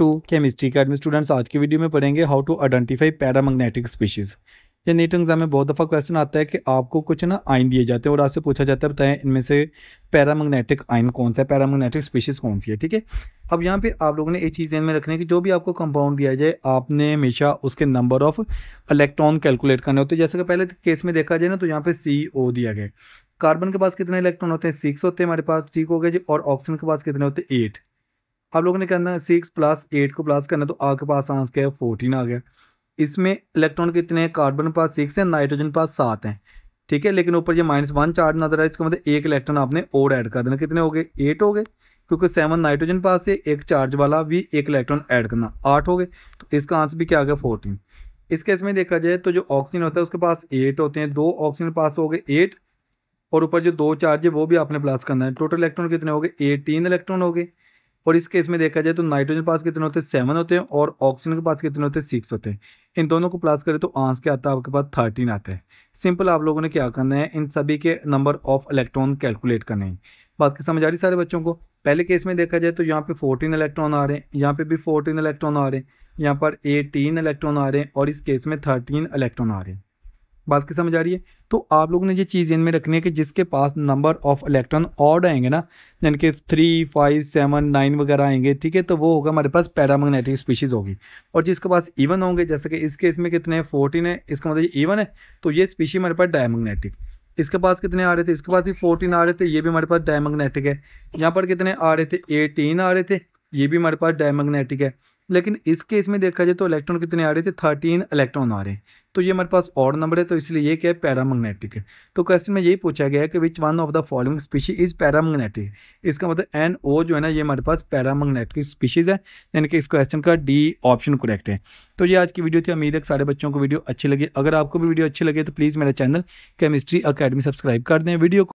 to chemistry academy students आज की video में पढ़ेंगे how to identify paramagnetic species या नीट एग्जाम में बहुत दफ़ा क्वेश्चन आता है कि आपको कुछ ना आइन दिए जाते हैं और आपसे पूछा जाता है बताएं इनमें से पैरामैग्नेटिक आइन कौन सा है पैरामैग्नेटिक स्पीशीज़ कौन सी है ठीक है अब यहाँ पे आप लोगों ने एक चीज़ ध्यान में रखनी है कि जो भी आपको कंपाउंड दिया जाए आपने हमेशा उसके नंबर ऑफ इलेक्ट्रॉन कैलकुलेट करने होते हैं जैसे कि पहले केस में देखा जाए ना तो यहाँ पे सी ओ दिया गया कार्बन के पास कितने इलेक्ट्रॉन होते हैं सिक्स होते हैं हमारे पास ठीक हो गए जी और ऑक्सीजन के पास कितने होते हैं एट आप लोगों ने करना है सिक्स प्लस एट को प्लस करना है तो आपके पास आंसर है फोर्टीन आ गया इसमें इलेक्ट्रॉन कितने हैं कार्बन पास सिक्स है नाइट्रोजन पास सात हैं ठीक है लेकिन ऊपर ये माइनस वन चार्ज नजर आया इसका मतलब एक इलेक्ट्रॉन आपने और ऐड कर देना कितने हो गए एट हो गए क्योंकि सेवन नाइट्रोजन पास से एक चार्ज वाला भी एक इलेक्ट्रॉन ऐड करना आठ हो गए तो इसका आंसर भी क्या आ गया फोर्टीन इस केस में देखा जाए तो जो ऑक्सीजन होता है उसके पास एट होते हैं दो ऑक्सीजन पास हो गए एट और ऊपर जो दो चार्ज है वो भी आपने प्लस करना है टोटल इलेक्ट्रॉन कितने हो गए एटीन इलेक्ट्रॉन हो गए और इस केस में देखा जाए तो नाइट्रोजन पास कितने होते हैं सेवन होते हैं और ऑक्सीजन के पास कितने होते हैं सिक्स होते हैं इन दोनों को प्लस करें तो आंस क्या आता है आपके पास थर्टीन आते हैं सिंपल आप लोगों ने क्या करना है इन सभी के नंबर ऑफ इलेक्ट्रॉन कैलकुलेट करने हैं बात की समझ आ रही सारे बच्चों को पहले केस में देखा जाए तो यहाँ पे फोर्टीन इलेक्ट्रॉन आ रहे हैं यहाँ पे भी फोर्टीन इलेक्ट्रॉन आ रहे हैं यहाँ पर एटीन इलेक्ट्रॉन आ रहे हैं और इस केस में थर्टीन इलेक्ट्रॉन आ रहे हैं बात की समझ आ रही है तो आप लोगों ने ये चीज़ इनमें रखनी है कि जिसके पास नंबर ऑफ इलेक्ट्रॉन ऑड आएंगे ना यानी कि थ्री फाइव सेवन नाइन वगैरह आएंगे ठीक है तो वो होगा हमारे पास पैरामैग्नेटिक स्पीशीज़ होगी और जिसके पास इवन होंगे जैसे कि इस इसमें कितने हैं फोर्टीन है इसका मतलब इवन है तो ये स्पीशी हमारे पास डायमैग्नेटिक इसके पास कितने आ रहे थे इसके पास भी फोर्टीन आ रहे थे ये भी हमारे पास डायमैग्नेटिक है यहाँ पर कितने आ रहे थे एटीन आ रहे थे ये भी हमारे पास डायमैग्नेटिक है लेकिन इस केस में देखा जाए तो इलेक्ट्रॉन कितने आ रहे थे थर्टीन इलेक्ट्रॉन आ रहे तो ये हमारे पास और नंबर है तो इसलिए ये क्या है पैरामैग्नेटिक है तो क्वेश्चन में यही पूछा गया है कि which one of the following species is paramagnetic इसका मतलब एन ओ जो है ना ये हमारे पास पैरामैग्नेटिक स्पीशीज़ है यानी कि इस क्वेश्चन का डी ऑप्शन करेक्ट है तो ये आज की वीडियो थी उम्मीद है सारे बच्चों को वीडियो अच्छी लगी अगर आपको भी वीडियो अच्छी लगे तो प्लीज़ मेरा चैनल केमिस्ट्री अकेडमी सब्सक्राइब कर दें वीडियो